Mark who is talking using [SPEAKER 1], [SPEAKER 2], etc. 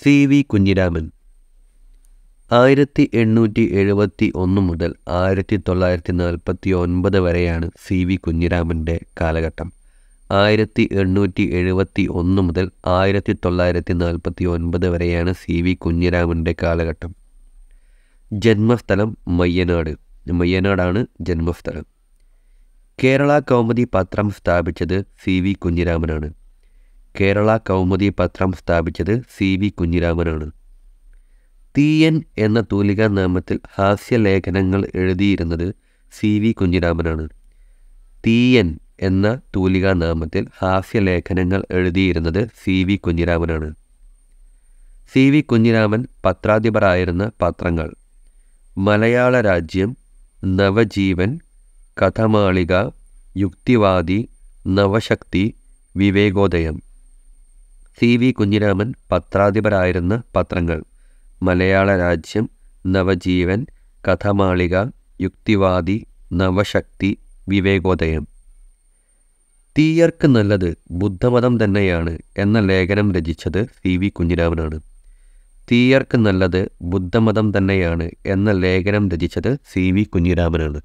[SPEAKER 1] C V Kunhiraman ആയിരത്തി എണ്ണൂറ്റി എഴുപത്തി ഒന്ന് മുതൽ ആയിരത്തി തൊള്ളായിരത്തി നാൽപ്പത്തി ഒൻപത് വരെയാണ് സി വി കുഞ്ഞിരാമൻ്റെ കാലഘട്ടം ആയിരത്തി എണ്ണൂറ്റി എഴുപത്തി ഒന്ന് മുതൽ ആയിരത്തി തൊള്ളായിരത്തി നാൽപ്പത്തി ഒൻപത് വരെയാണ് സി വി കുഞ്ഞിരാമൻ്റെ കാലഘട്ടം ജന്മസ്ഥലം മയ്യനാട് മയ്യനാടാണ് ജന്മസ്ഥലം കേരള കൗമുദി പത്രം സ്ഥാപിച്ചത് സി വി കുഞ്ഞിരാമനാണ് കേരള കൗമുദി പത്രം സ്ഥാപിച്ചത് സി വി കുഞ്ഞിരാമനാണ് തീയൻ എന്ന തൂലിക നാമത്തിൽ ഹാസ്യലേഖനങ്ങൾ എഴുതിയിരുന്നത് സി വി കുഞ്ഞിരാമനാണ് തീയൻ എന്ന തൂലിക നാമത്തിൽ ഹാസ്യലേഖനങ്ങൾ എഴുതിയിരുന്നത് സി വി കുഞ്ഞിരാമനാണ് സി വി കുഞ്ഞിരാമൻ പത്രാധിപരായിരുന്ന പത്രങ്ങൾ മലയാള രാജ്യം നവജീവൻ കഥമാളിക യുക്തിവാദി നവശക്തി വിവേകോദയം സി വി കുഞ്ഞിരാമൻ പത്രാധിപരായിരുന്ന പത്രങ്ങൾ മലയാള രാജ്യം നവജീവൻ കഥമാളിക യുക്തിവാദി നവശക്തി വിവേകോദയം തീയർക്ക് നല്ലത് ബുദ്ധമതം തന്നെയാണ് എന്ന ലേഖനം രചിച്ചത് സി വി കുഞ്ഞിരാമനാണ് തീയർക്ക് നല്ലത് ബുദ്ധമതം തന്നെയാണ് എന്ന ലേഖനം രചിച്ചത് സി വി കുഞ്ഞിരാമനാണ്